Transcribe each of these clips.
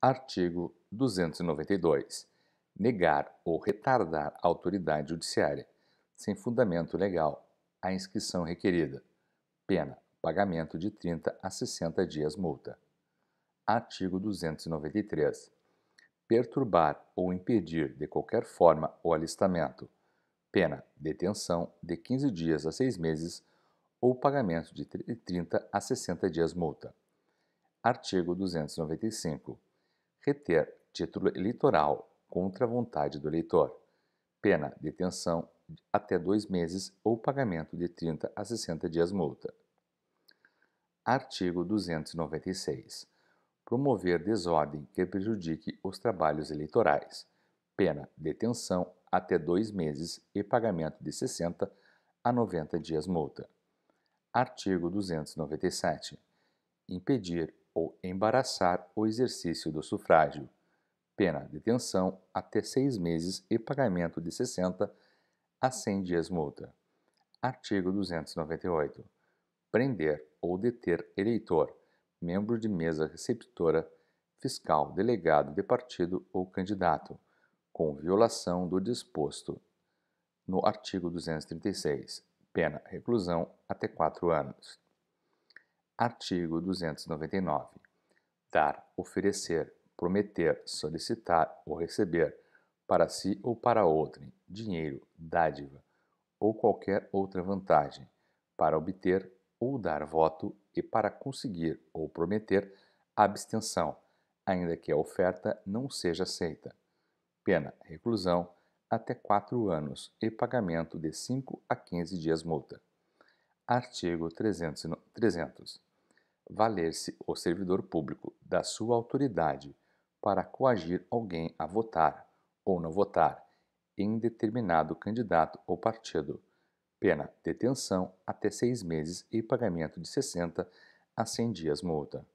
Artigo 292. Negar ou retardar a autoridade judiciária, sem fundamento legal, a inscrição requerida. Pena: pagamento de 30 a 60 dias multa. Artigo 293. Perturbar ou impedir de qualquer forma o alistamento. Pena: detenção de 15 dias a 6 meses ou pagamento de 30 a 60 dias multa. Artigo 295 reter título eleitoral contra a vontade do eleitor. Pena: detenção até dois meses ou pagamento de 30 a 60 dias multa. Artigo 296. Promover desordem que prejudique os trabalhos eleitorais. Pena: detenção até dois meses e pagamento de 60 a 90 dias multa. Artigo 297. Impedir ou embaraçar o exercício do sufrágio. Pena detenção até seis meses e pagamento de 60 a 100 dias multa. Artigo 298. Prender ou deter eleitor, membro de mesa receptora, fiscal, delegado de partido ou candidato, com violação do disposto no artigo 236. Pena reclusão até quatro anos. Artigo 299. Dar, oferecer, prometer, solicitar ou receber, para si ou para outrem, dinheiro, dádiva ou qualquer outra vantagem, para obter ou dar voto e para conseguir ou prometer abstenção, ainda que a oferta não seja aceita. Pena, reclusão, até quatro anos e pagamento de 5 a 15 dias multa. Artigo 300. 300 valer-se o servidor público da sua autoridade para coagir alguém a votar ou não votar em determinado candidato ou partido. Pena: detenção até seis meses e pagamento de 60 a 100 dias multa.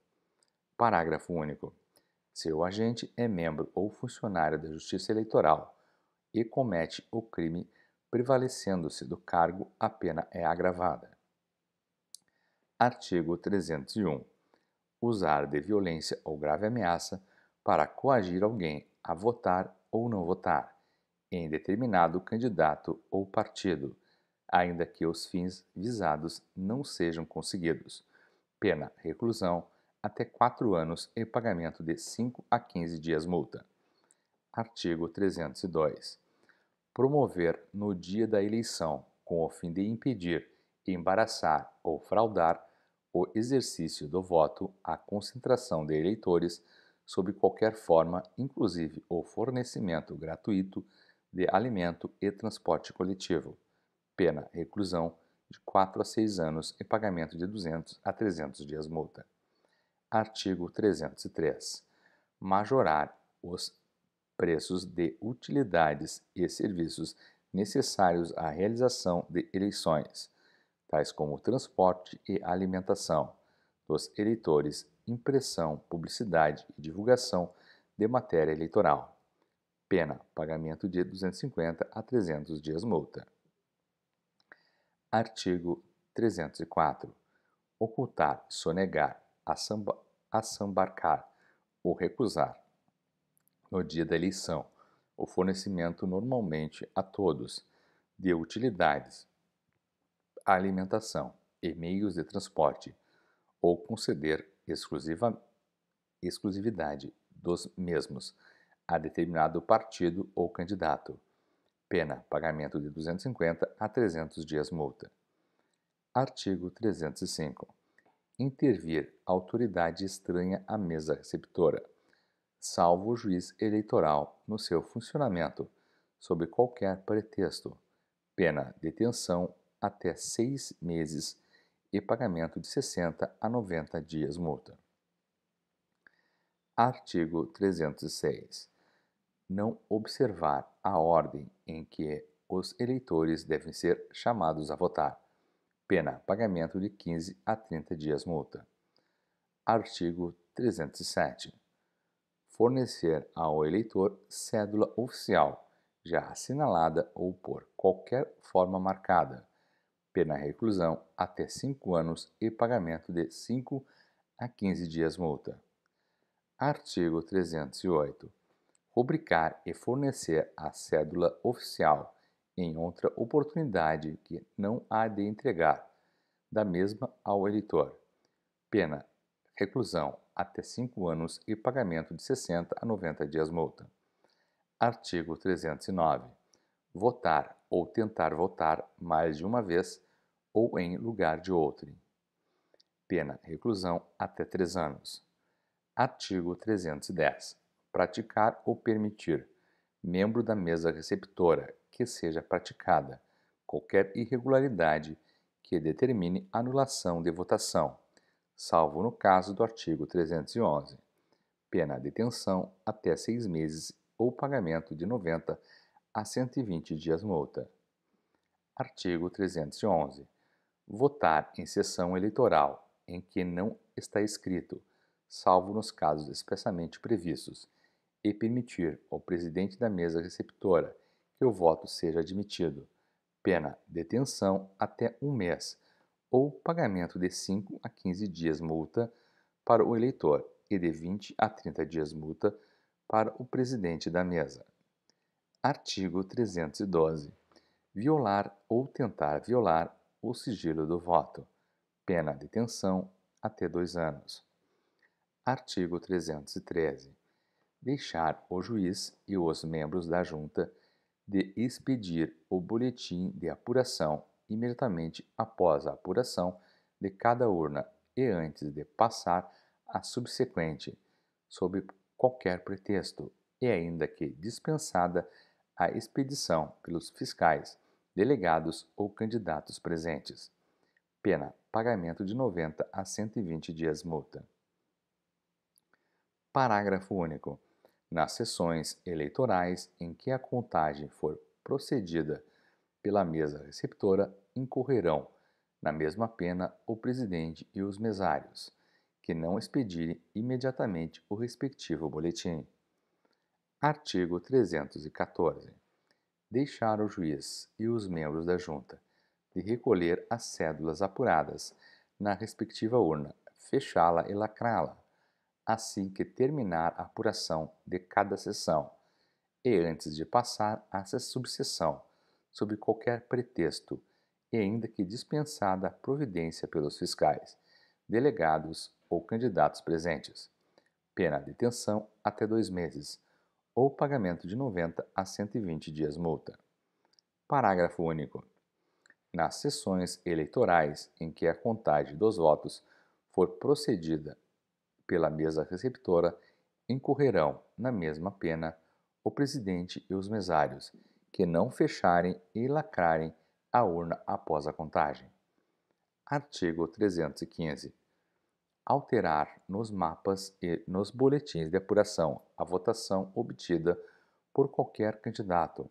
Parágrafo único. Seu agente é membro ou funcionário da Justiça Eleitoral e comete o crime prevalecendo-se do cargo, a pena é agravada. Artigo 301. Usar de violência ou grave ameaça para coagir alguém a votar ou não votar em determinado candidato ou partido, ainda que os fins visados não sejam conseguidos. Pena: reclusão até 4 anos e pagamento de 5 a 15 dias multa. Artigo 302. Promover no dia da eleição, com o fim de impedir embaraçar ou fraudar o exercício do voto à concentração de eleitores sob qualquer forma, inclusive o fornecimento gratuito de alimento e transporte coletivo. Pena reclusão de 4 a 6 anos e pagamento de 200 a 300 dias multa. Artigo 303. Majorar os preços de utilidades e serviços necessários à realização de eleições tais como transporte e alimentação, dos eleitores, impressão, publicidade e divulgação de matéria eleitoral. Pena: pagamento de 250 a 300 dias multa. Artigo 304. Ocultar, sonegar, assamba, assambarcar ou recusar, no dia da eleição, o fornecimento normalmente a todos de utilidades, alimentação e meios de transporte, ou conceder exclusiva, exclusividade dos mesmos a determinado partido ou candidato. Pena: pagamento de 250 a 300 dias multa. Artigo 305. Intervir autoridade estranha à mesa receptora, salvo o juiz eleitoral no seu funcionamento, sob qualquer pretexto. Pena: detenção até seis meses e pagamento de 60 a 90 dias multa. Artigo 306. Não observar a ordem em que os eleitores devem ser chamados a votar. Pena: pagamento de 15 a 30 dias multa. Artigo 307. Fornecer ao eleitor cédula oficial, já assinalada ou por qualquer forma marcada pena reclusão até 5 anos e pagamento de 5 a 15 dias multa. Artigo 308. Rubricar e fornecer a cédula oficial em outra oportunidade que não há de entregar, da mesma ao editor. Pena reclusão até 5 anos e pagamento de 60 a 90 dias multa. Artigo 309. Votar ou tentar votar mais de uma vez ou em lugar de outro. Pena reclusão até três anos. Artigo 310. Praticar ou permitir, membro da mesa receptora, que seja praticada qualquer irregularidade que determine anulação de votação, salvo no caso do artigo 311. Pena de detenção até seis meses ou pagamento de 90 a 120 dias multa. Artigo 311. Votar em sessão eleitoral em que não está escrito, salvo nos casos expressamente previstos, e permitir ao presidente da mesa receptora que o voto seja admitido, pena detenção até um mês ou pagamento de 5 a 15 dias multa para o eleitor e de 20 a 30 dias multa para o presidente da mesa. Artigo 312. Violar ou tentar violar o sigilo do voto. Pena de detenção até dois anos. Artigo 313. Deixar o juiz e os membros da junta de expedir o boletim de apuração imediatamente após a apuração de cada urna e antes de passar à subsequente, sob qualquer pretexto, e ainda que dispensada a expedição pelos fiscais, delegados ou candidatos presentes. Pena: pagamento de 90 a 120 dias multa. Parágrafo único. Nas sessões eleitorais em que a contagem for procedida pela mesa receptora, incorrerão na mesma pena o presidente e os mesários, que não expedirem imediatamente o respectivo boletim. Artigo 314. Deixar o juiz e os membros da junta de recolher as cédulas apuradas na respectiva urna, fechá-la e lacrá-la, assim que terminar a apuração de cada sessão e antes de passar à subseção, sob qualquer pretexto, e ainda que dispensada a providência pelos fiscais, delegados ou candidatos presentes. Pena de detenção até dois meses ou pagamento de 90 a 120 dias multa. Parágrafo único. Nas sessões eleitorais em que a contagem dos votos for procedida pela mesa receptora, incorrerão na mesma pena o presidente e os mesários que não fecharem e lacrarem a urna após a contagem. Artigo 315 alterar nos mapas e nos boletins de apuração a votação obtida por qualquer candidato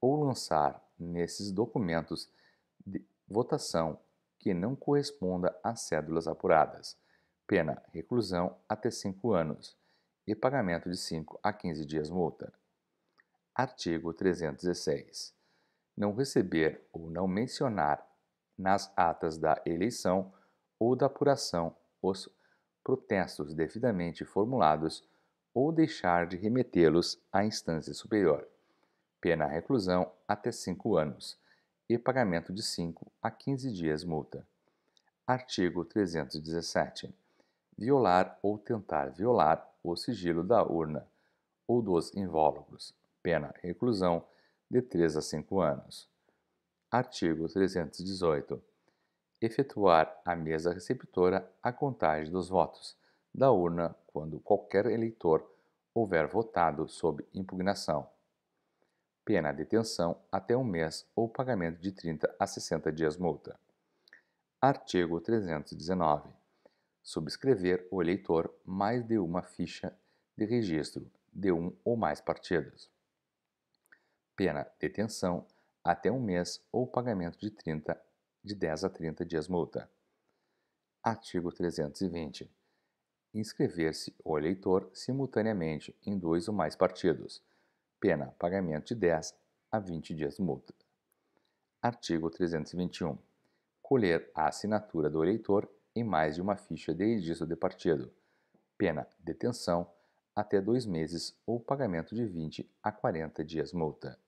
ou lançar nesses documentos de votação que não corresponda às cédulas apuradas. Pena: reclusão até 5 anos e pagamento de 5 a 15 dias multa. Artigo 316. Não receber ou não mencionar nas atas da eleição ou da apuração os protestos devidamente formulados ou deixar de remetê-los à instância superior. Pena reclusão até cinco anos e pagamento de 5 a 15 dias multa. Artigo 317. Violar ou tentar violar o sigilo da urna ou dos invólucros. Pena reclusão de 3 a 5 anos. Artigo 318 efetuar a mesa receptora a contagem dos votos da urna quando qualquer eleitor houver votado sob impugnação. Pena detenção até um mês ou pagamento de 30 a 60 dias multa. Artigo 319. Subscrever o eleitor mais de uma ficha de registro de um ou mais partidos. Pena detenção até um mês ou pagamento de 30 de 10 a 30 dias multa. Artigo 320. Inscrever-se o eleitor simultaneamente em dois ou mais partidos. Pena: pagamento de 10 a 20 dias multa. Artigo 321. Colher a assinatura do eleitor em mais de uma ficha de registro de partido. Pena: detenção até dois meses ou pagamento de 20 a 40 dias multa.